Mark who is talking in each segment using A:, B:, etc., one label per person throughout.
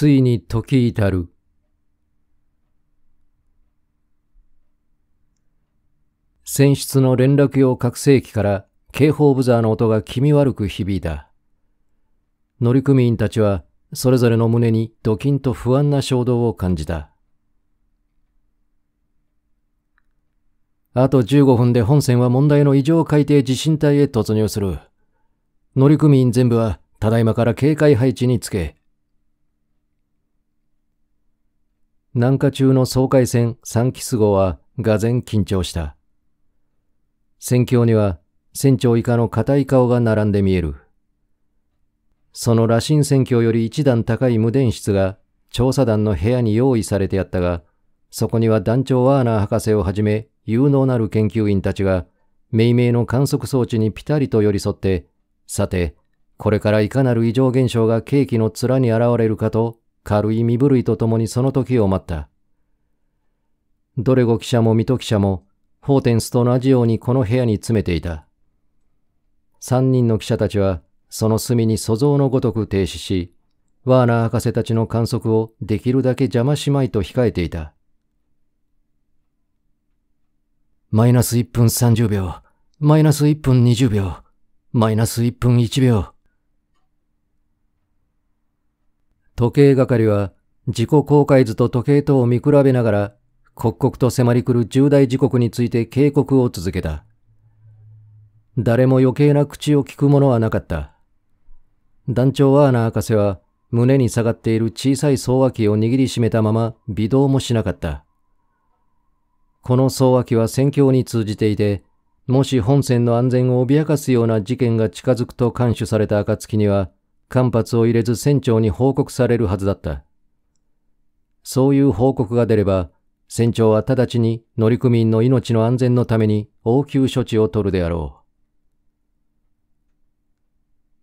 A: ついに時至る。船室の連絡用拡声機から警報ブザーの音が気味悪く響いた。乗組員たちはそれぞれの胸にドキンと不安な衝動を感じた。あと15分で本船は問題の異常海底地震帯へ突入する。乗組員全部はただいまから警戒配置につけ、南下中の総海戦3キス号は俄然緊張した。戦況には船長以下の硬い顔が並んで見える。その羅針戦況より一段高い無電室が調査団の部屋に用意されてあったが、そこには団長ワーナー博士をはじめ有能なる研究員たちが、命名の観測装置にぴたりと寄り添って、さて、これからいかなる異常現象がケーキの面に現れるかと軽い身震いとともにその時を待った。ドレゴ記者も水戸記者も、ホーテンスと同じようにこの部屋に詰めていた。三人の記者たちは、その隅に素像のごとく停止し、ワーナー博士たちの観測をできるだけ邪魔しまいと控えていた。マイナス1分30秒、マイナス1分20秒、マイナス1分1秒。時計係は自己公開図と時計とを見比べながら刻々と迫り来る重大時刻について警告を続けた。誰も余計な口を聞くものはなかった。団長ワーナー博士は胸に下がっている小さい総脇を握りしめたまま微動もしなかった。この総脇は戦況に通じていて、もし本線の安全を脅かすような事件が近づくと監視された暁には、間髪を入れず船長に報告されるはずだった。そういう報告が出れば、船長は直ちに乗組員の命の安全のために応急処置を取るであろ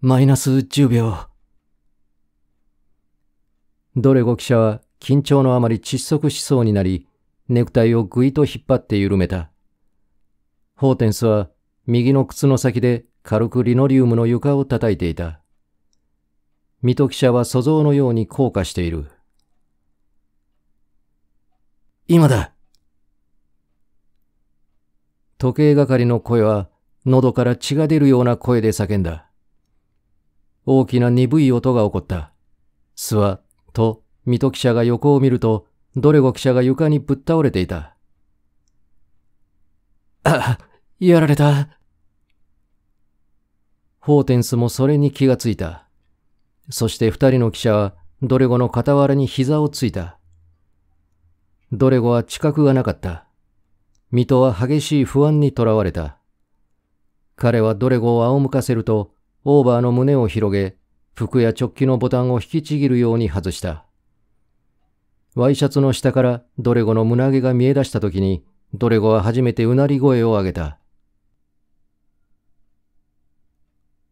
A: う。マイナス10秒。ドレゴ記者は緊張のあまり窒息しそうになり、ネクタイをぐいと引っ張って緩めた。ホーテンスは右の靴の先で軽くリノリウムの床を叩いていた。水戸記者は素像のように降下している。今だ時計係の声は喉から血が出るような声で叫んだ。大きな鈍い音が起こった。すわ、と、水戸記者が横を見ると、ドレゴ記者が床にぶっ倒れていた。あ、やられた。ホーテンスもそれに気がついた。そして二人の記者はドレゴの傍らに膝をついた。ドレゴは知覚がなかった。水戸は激しい不安にとらわれた。彼はドレゴを仰向かせると、オーバーの胸を広げ、服や直帰のボタンを引きちぎるように外した。ワイシャツの下からドレゴの胸毛が見え出した時に、ドレゴは初めてうなり声を上げた。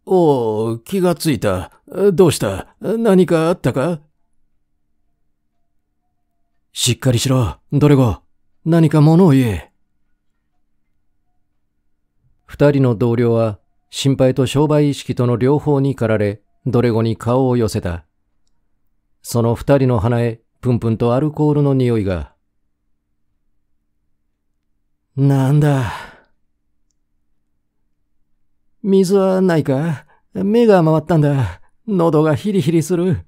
A: おお、気がついた。どうした何かあったかしっかりしろ、ドレゴ。何か物を言え。二人の同僚は心配と商売意識との両方に駆られ、ドレゴに顔を寄せた。その二人の鼻へ、プンプンとアルコールの匂いが。なんだ。水はないか目が回ったんだ。喉がヒリヒリする。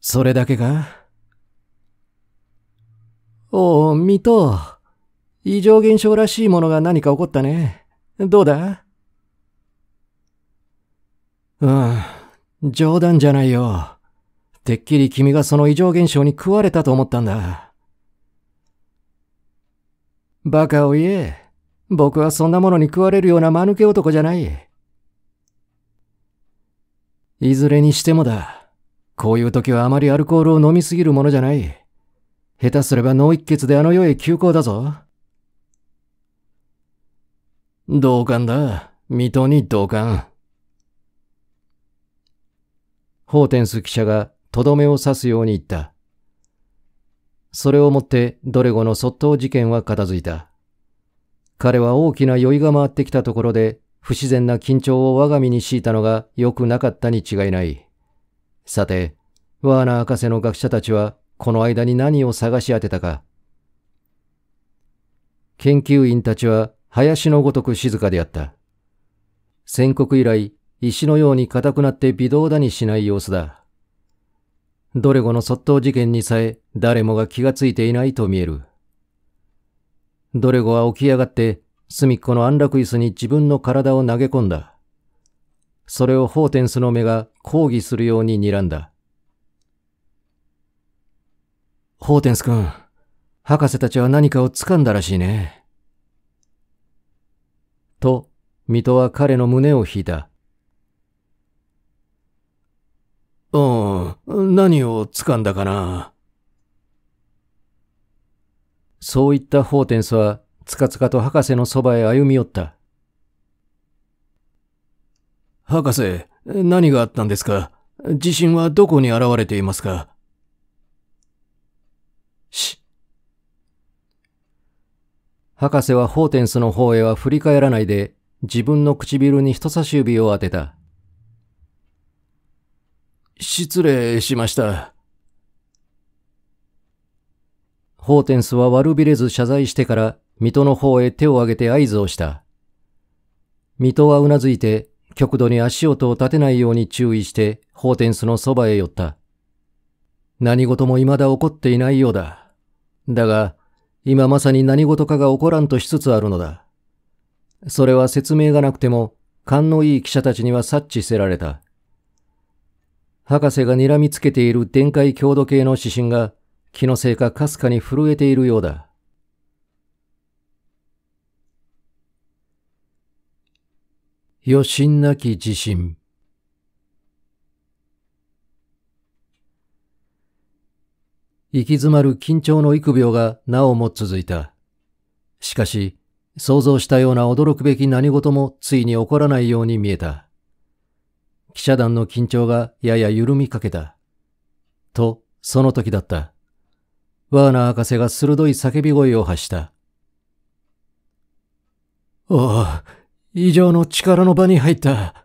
A: それだけかおう、水戸。異常現象らしいものが何か起こったね。どうだうん、冗談じゃないよ。てっきり君がその異常現象に食われたと思ったんだ。バカを言え。僕はそんなものに食われるような間抜け男じゃない。いずれにしてもだ。こういう時はあまりアルコールを飲みすぎるものじゃない。下手すれば脳一血であの世へ急行だぞ。同感だ。水戸に同感。ホーテンス記者がとどめを刺すように言った。それをもってドレゴの卒倒事件は片付いた。彼は大きな酔いが回ってきたところで不自然な緊張を我が身に強いたのが良くなかったに違いない。さて、ワーナー博士の学者たちはこの間に何を探し当てたか。研究員たちは林のごとく静かであった。宣告以来、石のように硬くなって微動だにしない様子だ。どれゴの卒倒事件にさえ誰もが気がついていないと見える。ドレゴは起き上がって隅っこの安楽椅子に自分の体を投げ込んだ。それをホーテンスの目が抗議するように睨んだ。ホーテンス君、博士たちは何かを掴んだらしいね。と、水戸は彼の胸を引いた。うん、何を掴んだかな。そういったホーテンスはつかつかと博士のそばへ歩み寄った。博士、何があったんですか地震はどこに現れていますかし。博士はホーテンスの方へは振り返らないで、自分の唇に人差し指を当てた。失礼しました。ホーテンスは悪びれず謝罪してから、水戸の方へ手を挙げて合図をした。水戸はうなずいて、極度に足音を立てないように注意して、ホーテンスのそばへ寄った。何事も未だ起こっていないようだ。だが、今まさに何事かが起こらんとしつつあるのだ。それは説明がなくても、勘のいい記者たちには察知せられた。博士が睨みつけている電解強度計の指針が、気のせいかかすかに震えているようだ。余震なき地震。行き詰まる緊張の幾秒がなおも続いた。しかし、想像したような驚くべき何事もついに起こらないように見えた。記者団の緊張がやや緩みかけた。と、その時だった。ワーナー博士が鋭い叫び声を発した。おお、異常の力の場に入った。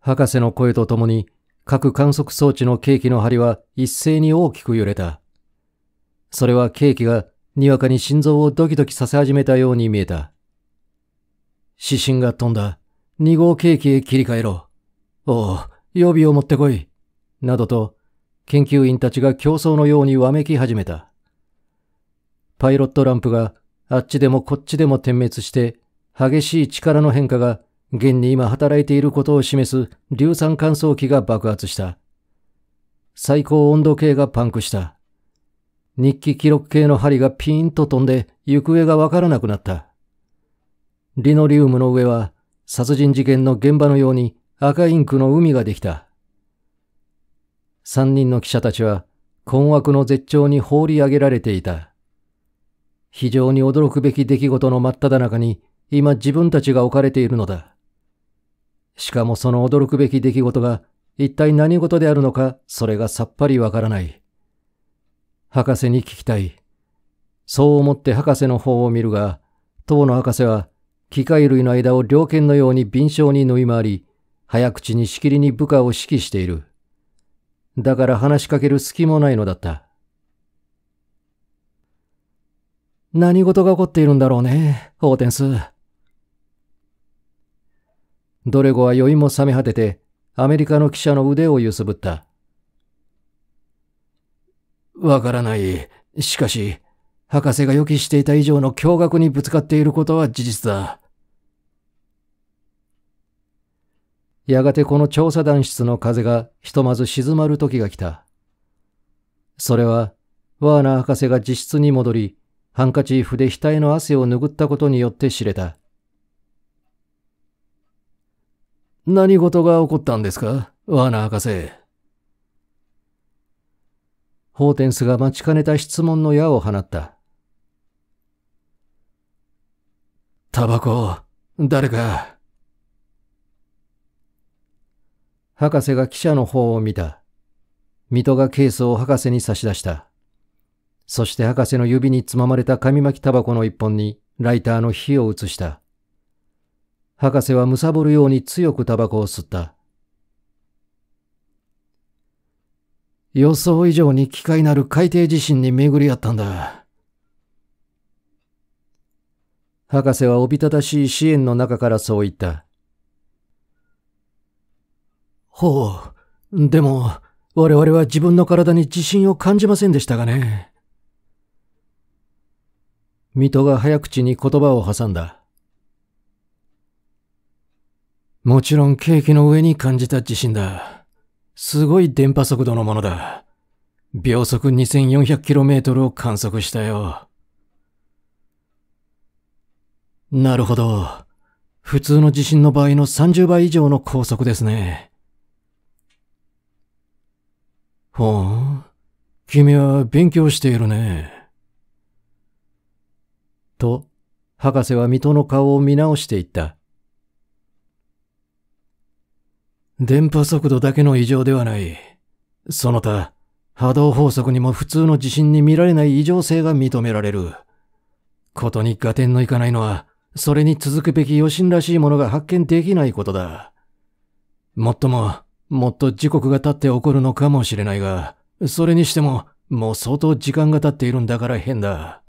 A: 博士の声とともに、各観測装置のケーキの針は一斉に大きく揺れた。それはケーキがにわかに心臓をドキドキさせ始めたように見えた。指針が飛んだ。2号ケーキへ切り替えろ。おお、予備を持ってこい。などと研究員たちが競争のようにわめき始めた。パイロットランプがあっちでもこっちでも点滅して激しい力の変化が現に今働いていることを示す硫酸乾燥機が爆発した。最高温度計がパンクした。日記記録計の針がピーンと飛んで行方がわからなくなった。リノリウムの上は殺人事件の現場のように赤インクの海ができた。三人の記者たちは困惑の絶頂に放り上げられていた。非常に驚くべき出来事の真っ只中に今自分たちが置かれているのだ。しかもその驚くべき出来事が一体何事であるのかそれがさっぱりわからない。博士に聞きたい。そう思って博士の方を見るが、当の博士は機械類の間を猟犬のように敏捷に縫い回り、早口にしきりに部下を指揮している。だから話しかける隙もないのだった。何事が起こっているんだろうね、オーテンス。ドレゴは酔いも冷め果てて、アメリカの記者の腕を揺すぶった。わからない。しかし、博士が予期していた以上の驚愕にぶつかっていることは事実だ。やがてこの調査団室の風がひとまず静まる時が来た。それは、ワーナー博士が自室に戻り、ハンカチーフで額の汗を拭ったことによって知れた。何事が起こったんですか、ワーナー博士。ホーテンスが待ちかねた質問の矢を放った。タバコ、誰か。博士が記者の方を見た。水戸がケースを博士に差し出した。そして博士の指につままれた紙巻きタバコの一本にライターの火を移した。博士はむさぼるように強くタバコを吸った。予想以上に機械なる海底地震に巡り合ったんだ。博士はおびただしい支援の中からそう言った。ほう。でも、我々は自分の体に自信を感じませんでしたがね。水戸が早口に言葉を挟んだ。もちろんケーキの上に感じた地震だ。すごい電波速度のものだ。秒速 2400km を観測したよ。なるほど。普通の地震の場合の30倍以上の高速ですね。ほう、君は勉強しているね。と、博士は水戸の顔を見直していった。電波速度だけの異常ではない。その他、波動法則にも普通の地震に見られない異常性が認められる。ことに合点のいかないのは、それに続くべき余震らしいものが発見できないことだ。もっとも、もっと時刻が経って起こるのかもしれないが、それにしても、もう相当時間が経っているんだから変だ。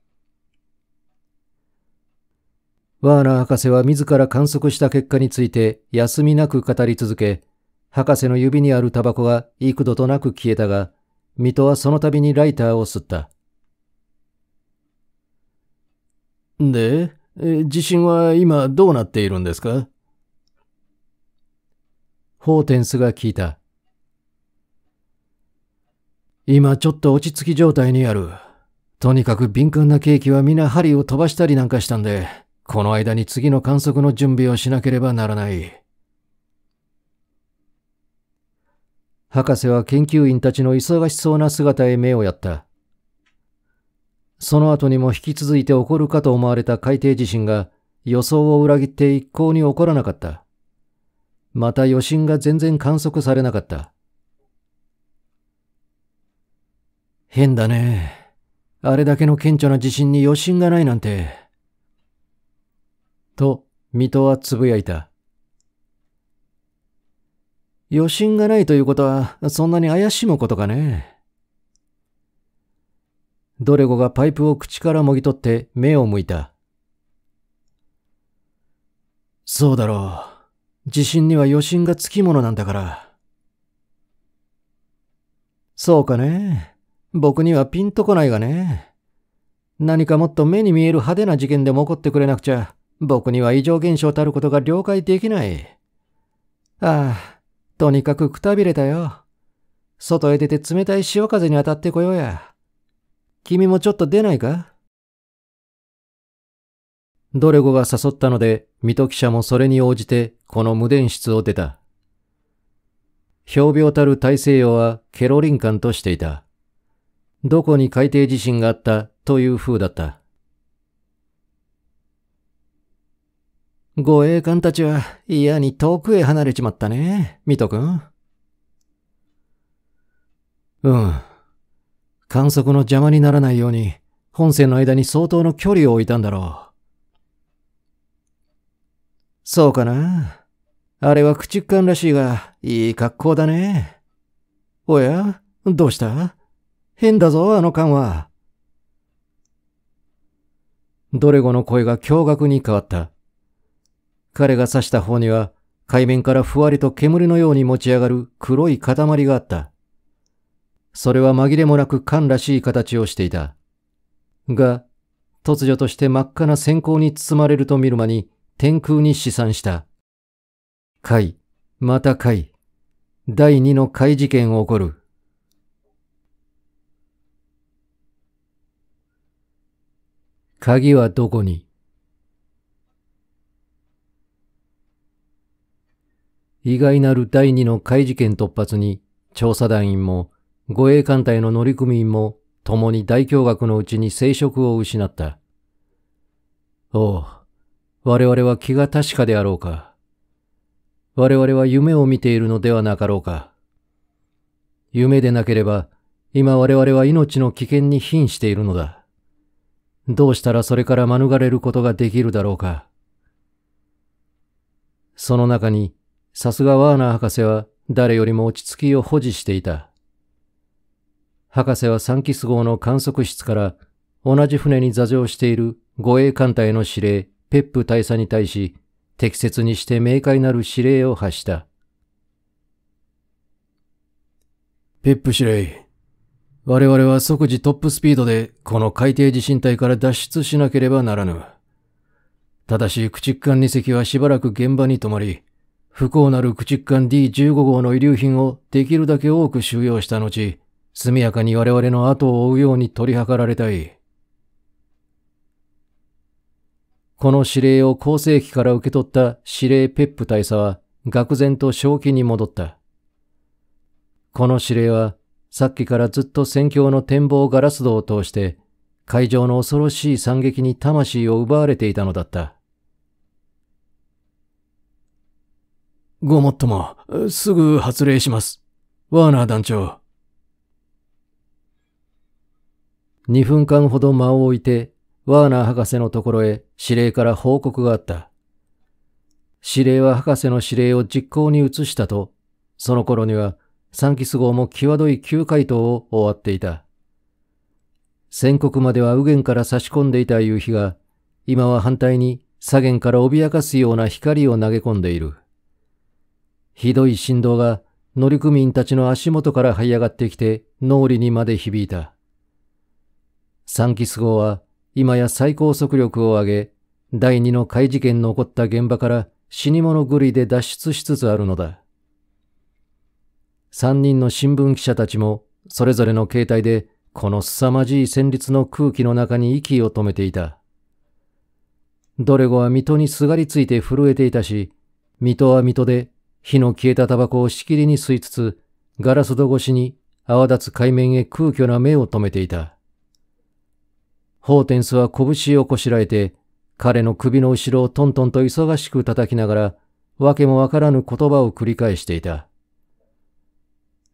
A: ワーナー博士は自ら観測した結果について休みなく語り続け、博士の指にあるタバコは幾度となく消えたが、水戸はその度にライターを吸った。で、地震は今どうなっているんですかホーテンスが聞いた。今ちょっと落ち着き状態にある。とにかく敏感なケーキは皆針を飛ばしたりなんかしたんで、この間に次の観測の準備をしなければならない。博士は研究員たちの忙しそうな姿へ目をやった。その後にも引き続いて起こるかと思われた海底地震が予想を裏切って一向に起こらなかった。また余震が全然観測されなかった。変だね。あれだけの顕著な地震に余震がないなんて。と、水戸はつぶやいた。余震がないということは、そんなに怪しむことかね。ドレゴがパイプを口からもぎ取って目を向いた。そうだろう。地震には余震がつきものなんだから。そうかね。僕にはピンとこないがね。何かもっと目に見える派手な事件でも起こってくれなくちゃ、僕には異常現象たることが了解できない。ああ、とにかくくたびれたよ。外へ出て冷たい潮風に当たってこようや。君もちょっと出ないかドレゴが誘ったので、水戸記者もそれに応じて、この無電室を出た。氷病たる大西洋はケロリン感としていた。どこに海底地震があったという風だった。護衛艦たちは嫌に遠くへ離れちまったね、ミト君。うん。観測の邪魔にならないように、本線の間に相当の距離を置いたんだろう。そうかな。あれは駆逐艦らしいが、いい格好だね。おやどうした変だぞ、あの艦は。ドレゴの声が驚愕に変わった。彼が刺した方には、海面からふわりと煙のように持ち上がる黒い塊があった。それは紛れもなく缶らしい形をしていた。が、突如として真っ赤な閃光に包まれると見る間に、天空に試算した。海、また海、第二の海事件起こる。鍵はどこに意外なる第二の海事件突発に調査団員も護衛艦隊の乗組員も共に大驚愕のうちに生職を失った。おう、我々は気が確かであろうか。我々は夢を見ているのではなかろうか。夢でなければ、今我々は命の危険に瀕しているのだ。どうしたらそれから免れることができるだろうか。その中に、さすがワーナー博士は誰よりも落ち着きを保持していた。博士はサンキス号の観測室から同じ船に座礁している護衛艦隊の指令ペップ大佐に対し、適切にして明快なる指令を発した。ペップ司令、我々は即時トップスピードでこの海底地震帯から脱出しなければならぬ。ただし、駆逐艦2隻はしばらく現場に泊まり、不幸なる駆逐艦 D15 号の遺留品をできるだけ多く収容した後、速やかに我々の後を追うように取り計られたい。この指令を後世紀から受け取った指令ペップ大佐は、愕然と正気に戻った。この指令は、さっきからずっと戦況の展望ガラス戸を通して、会場の恐ろしい惨劇に魂を奪われていたのだった。ごもっとも、すぐ発令します。ワーナー団長。二分間ほど間を置いてワーナー博士のところへ指令から報告があった。指令は博士の指令を実行に移したと、その頃にはンキス号も際どい急回答を終わっていた。宣告までは右舷から差し込んでいた夕日が、今は反対に左舷から脅かすような光を投げ込んでいる。ひどい振動が乗組員たちの足元から這い上がってきて脳裏にまで響いた。サンキス号は今や最高速力を上げ、第2の怪事件の起こった現場から死に物狂いで脱出しつつあるのだ。3人の新聞記者たちも、それぞれの携帯で、この凄まじい旋律の空気の中に息を止めていた。ドレゴは水戸にすがりついて震えていたし、水戸は水戸で火の消えたタバコをしきりに吸いつつ、ガラス戸越しに泡立つ海面へ空虚な目を留めていた。ホーテンスは拳をこしらえて、彼の首の後ろをトントンと忙しく叩きながら、わけもわからぬ言葉を繰り返していた。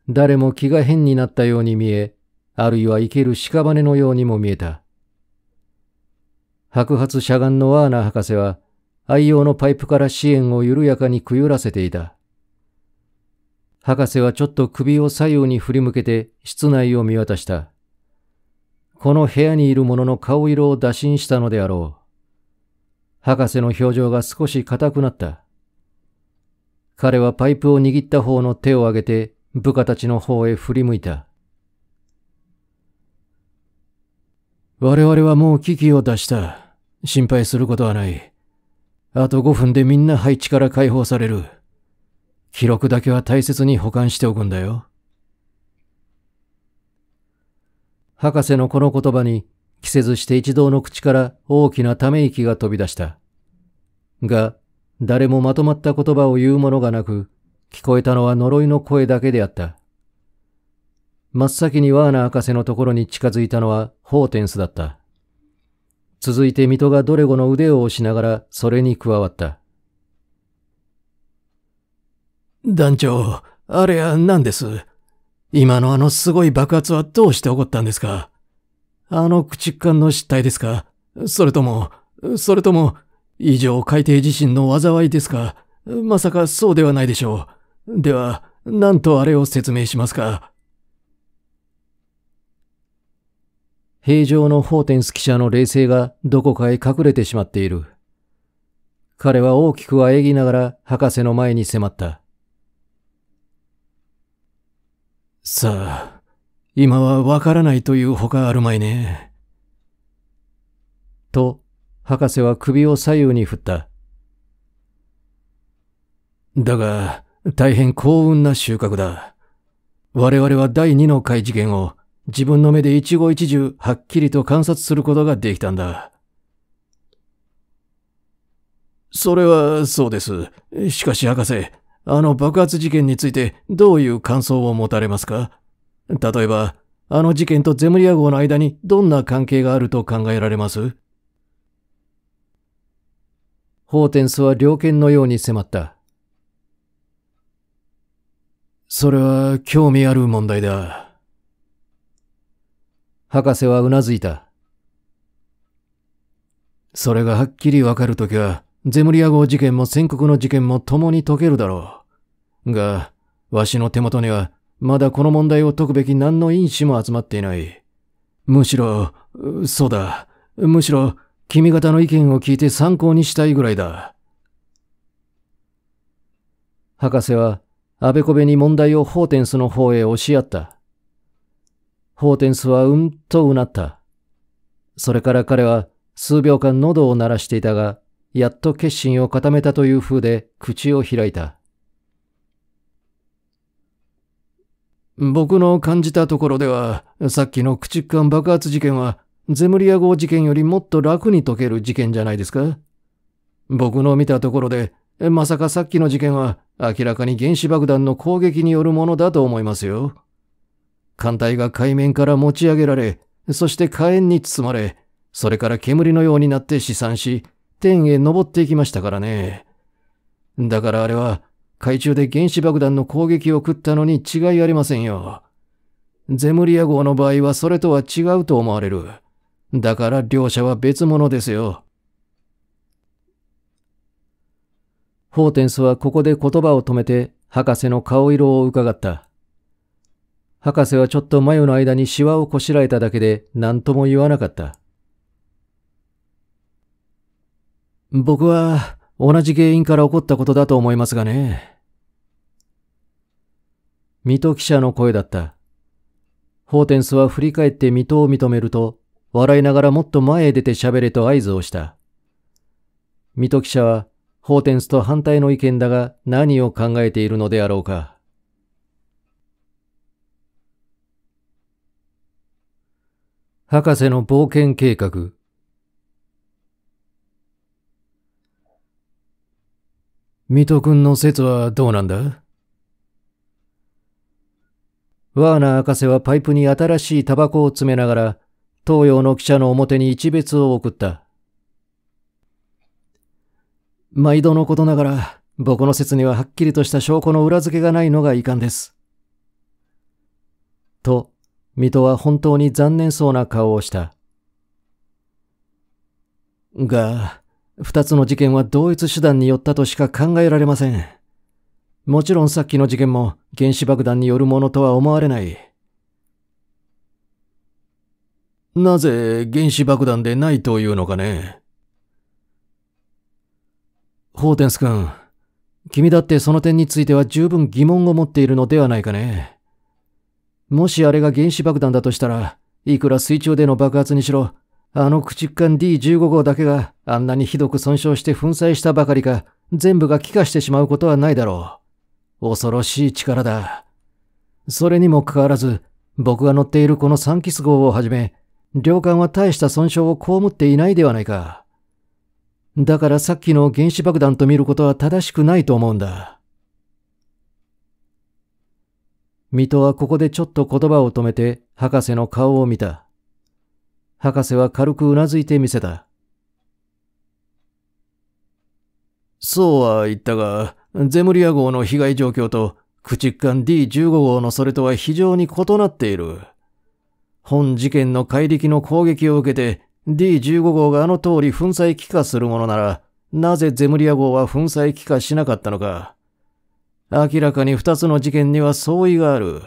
A: 誰も気が変になったように見え、あるいは生ける屍のようにも見えた。白髪がんのワーナー博士は、愛用のパイプから支援を緩やかにくゆらせていた。博士はちょっと首を左右に振り向けて室内を見渡した。この部屋にいる者の顔色を打診したのであろう。博士の表情が少し硬くなった。彼はパイプを握った方の手を挙げて部下たちの方へ振り向いた。我々はもう危機を出した。心配することはない。あと5分でみんな配置から解放される。記録だけは大切に保管しておくんだよ。博士のこの言葉に着せずして一同の口から大きなため息が飛び出した。が、誰もまとまった言葉を言うものがなく、聞こえたのは呪いの声だけであった。真っ先にワーナ博士のところに近づいたのはホーテンスだった。続いて水戸がドレゴの腕を押しながらそれに加わった。団長、あれは何です今のあのすごい爆発はどうして起こったんですかあの駆逐艦の失態ですかそれとも、それとも、異常海底地震の災いですかまさかそうではないでしょう。では、なんとあれを説明しますか平常のホーテンス記者の冷静がどこかへ隠れてしまっている。彼は大きくあえぎながら博士の前に迫った。さあ、今はわからないというほかあるまいね。と、博士は首を左右に振った。だが、大変幸運な収穫だ。我々は第二の怪事件を自分の目で一期一会はっきりと観察することができたんだ。それはそうです。しかし博士、あの爆発事件についてどういう感想を持たれますか例えば、あの事件とゼムリア号の間にどんな関係があると考えられますホーテンスは猟犬のように迫った。それは興味ある問題だ。博士はうなずいた。それがはっきりわかるときは、ゼムリア号事件も宣告の事件も共に解けるだろう。が、わしの手元には、まだこの問題を解くべき何の因子も集まっていない。むしろ、そうだ。むしろ、君方の意見を聞いて参考にしたいぐらいだ。博士は、あべこべに問題をホーテンスの方へ押し合った。ホーテンスはうんとうなった。それから彼は数秒間喉を鳴らしていたが、やっと決心を固めたという風で口を開いた。僕の感じたところでは、さっきの駆逐艦爆発事件は、ゼムリア号事件よりもっと楽に解ける事件じゃないですか僕の見たところで、まさかさっきの事件は明らかに原子爆弾の攻撃によるものだと思いますよ。艦隊が海面から持ち上げられ、そして火炎に包まれ、それから煙のようになって試算し、天へ登っていきましたからね。だからあれは、海中で原子爆弾の攻撃を食ったのに違いありませんよ。ゼムリア号の場合はそれとは違うと思われる。だから両者は別物ですよ。ホーテンスはここで言葉を止めて博士の顔色を伺った。博士はちょっと眉の間にシワをこしらえただけで何とも言わなかった。僕は同じ原因から起こったことだと思いますがね。水戸記者の声だった。ホーテンスは振り返って水戸を認めると、笑いながらもっと前へ出て喋れと合図をした。水戸記者は、ホーテンスと反対の意見だが何を考えているのであろうか。博士の冒険計画。水戸君の説はどうなんだワーナー博士はパイプに新しいタバコを詰めながら、東洋の記者の表に一別を送った。毎度のことながら、僕の説にははっきりとした証拠の裏付けがないのが遺憾です。と、水戸は本当に残念そうな顔をした。が、二つの事件は同一手段によったとしか考えられません。もちろんさっきの事件も原子爆弾によるものとは思われない。なぜ原子爆弾でないというのかねホーテンス君、君だってその点については十分疑問を持っているのではないかね。もしあれが原子爆弾だとしたら、いくら水中での爆発にしろ、あの駆逐艦 D15 号だけがあんなにひどく損傷して粉砕したばかりか、全部が気化してしまうことはないだろう。恐ろしい力だ。それにもかかわらず、僕が乗っているこのサンキス号をはじめ、領艦は大した損傷を被っていないではないか。だからさっきの原子爆弾と見ることは正しくないと思うんだ。水戸はここでちょっと言葉を止めて博士の顔を見た。博士は軽くうなずいてみせた。そうは言ったが、ゼムリア号の被害状況と駆逐艦 D15 号のそれとは非常に異なっている。本事件の怪力の攻撃を受けて D15 号があの通り粉砕帰化するものなら、なぜゼムリア号は粉砕帰化しなかったのか。明らかに2つの事件には相違がある。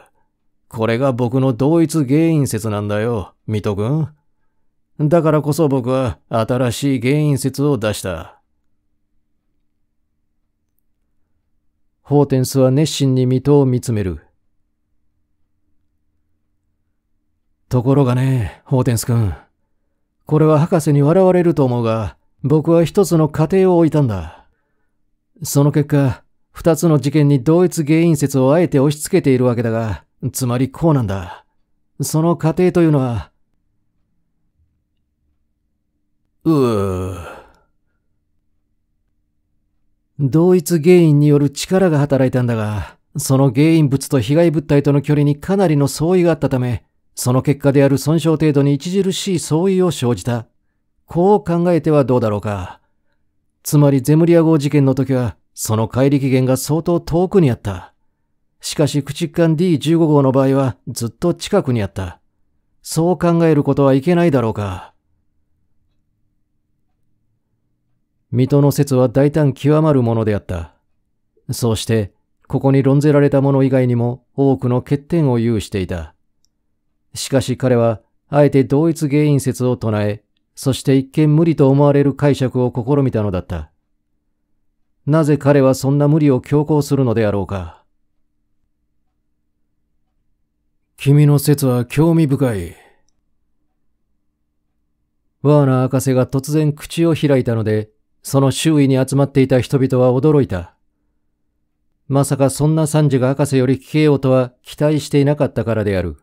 A: これが僕の同一原因説なんだよ、水戸君。だからこそ僕は新しい原因説を出した。ホーテンスは熱心に水戸を見つめる。ところがね、ホーテンス君。これは博士に笑われると思うが、僕は一つの過程を置いたんだ。その結果、二つの事件に同一原因説をあえて押し付けているわけだが、つまりこうなんだ。その過程というのは、うぅ。同一原因による力が働いたんだが、その原因物と被害物体との距離にかなりの相違があったため、その結果である損傷程度に著しい相違を生じた。こう考えてはどうだろうか。つまりゼムリア号事件の時は、その怪力期限が相当遠くにあった。しかし駆逐艦 D15 号の場合はずっと近くにあった。そう考えることはいけないだろうか。水戸の説は大胆極まるものであった。そうして、ここに論ぜられた者以外にも多くの欠点を有していた。しかし彼は、あえて同一原因説を唱え、そして一見無理と思われる解釈を試みたのだった。なぜ彼はそんな無理を強行するのであろうか。君の説は興味深い。ワーナー博士が突然口を開いたので、その周囲に集まっていた人々は驚いた。まさかそんなンジが博士より聞けようとは期待していなかったからである。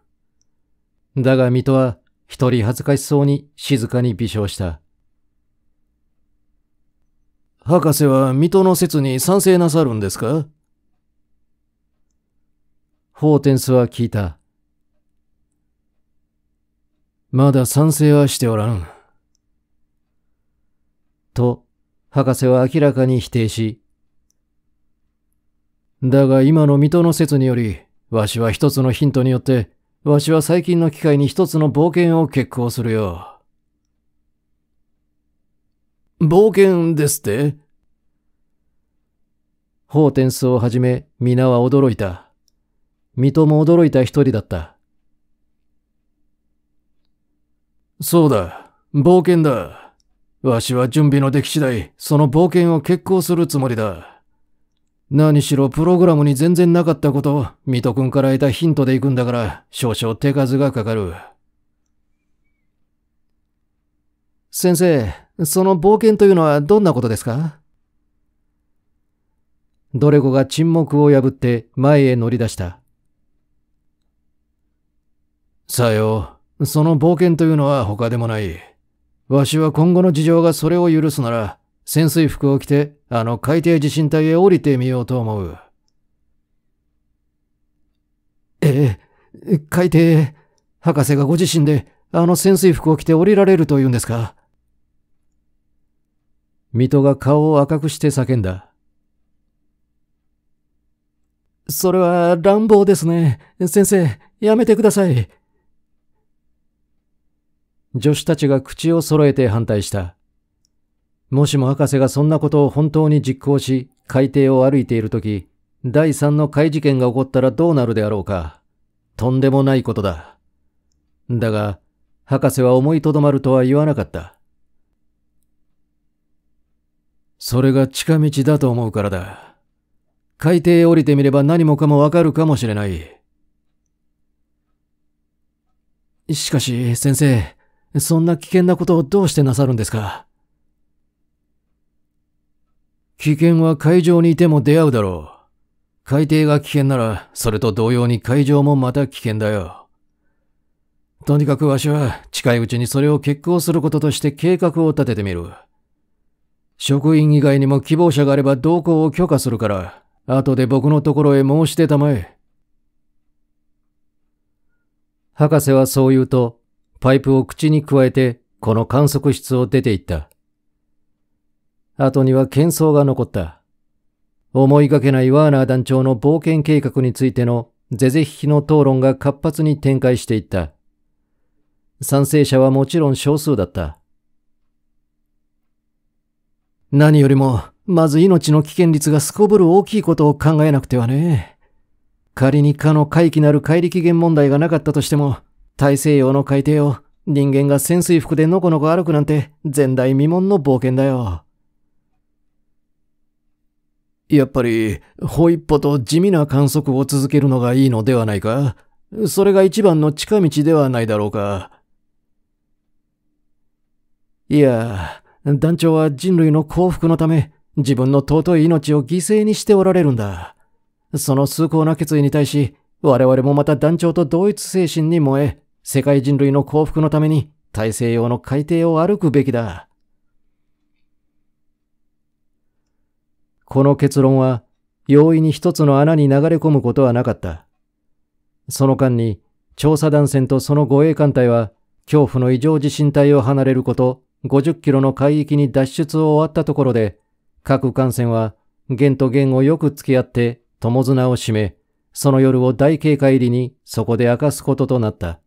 A: だが水戸は一人恥ずかしそうに静かに微笑した。博士は水戸の説に賛成なさるんですかホーテンスは聞いた。まだ賛成はしておらん。と博士は明らかに否定し、だが今の水戸の説により、わしは一つのヒントによって、わしは最近の機会に一つの冒険を決行するよ。冒険ですってホーテンスをはじめ皆は驚いた。水戸も驚いた一人だった。そうだ、冒険だ。わしは準備の出来次第、その冒険を決行するつもりだ。何しろプログラムに全然なかったことを、水戸君から得たヒントで行くんだから、少々手数がかかる。先生、その冒険というのはどんなことですかドレゴが沈黙を破って前へ乗り出した。さよその冒険というのは他でもない。わしは今後の事情がそれを許すなら、潜水服を着て、あの海底地震帯へ降りてみようと思う。ええ、海底へ、博士がご自身で、あの潜水服を着て降りられると言うんですか水戸が顔を赤くして叫んだ。それは乱暴ですね。先生、やめてください。助手たちが口を揃えて反対した。もしも博士がそんなことを本当に実行し、海底を歩いているとき、第三の怪事件が起こったらどうなるであろうか。とんでもないことだ。だが、博士は思いとどまるとは言わなかった。それが近道だと思うからだ。海底へ降りてみれば何もかもわかるかもしれない。しかし、先生、そんな危険なことをどうしてなさるんですか危険は海上にいても出会うだろう。海底が危険なら、それと同様に海上もまた危険だよ。とにかくわしは近いうちにそれを決行することとして計画を立ててみる。職員以外にも希望者があれば同行を許可するから、後で僕のところへ申し出たまえ。博士はそう言うと、パイプを口にくわえて、この観測室を出て行った。後には喧騒が残った。思いがけないワーナー団長の冒険計画についての是々非々の討論が活発に展開していった。賛成者はもちろん少数だった。何よりも、まず命の危険率がすこぶる大きいことを考えなくてはね。仮にかの怪奇なる怪力源問題がなかったとしても、大西洋の海底を人間が潜水服でのこのこ歩くなんて前代未聞の冒険だよ。やっぱり、ほ一歩と地味な観測を続けるのがいいのではないかそれが一番の近道ではないだろうか。いや、団長は人類の幸福のため、自分の尊い命を犠牲にしておられるんだ。その崇高な決意に対し、我々もまた団長と同一精神に燃え、世界人類の幸福のために大西洋の海底を歩くべきだ。この結論は容易に一つの穴に流れ込むことはなかった。その間に調査団船とその護衛艦隊は恐怖の異常地震帯を離れること50キロの海域に脱出を終わったところで各艦船は弦と弦をよく付き合って友綱を締めその夜を大警戒入りにそこで明かすこととなった。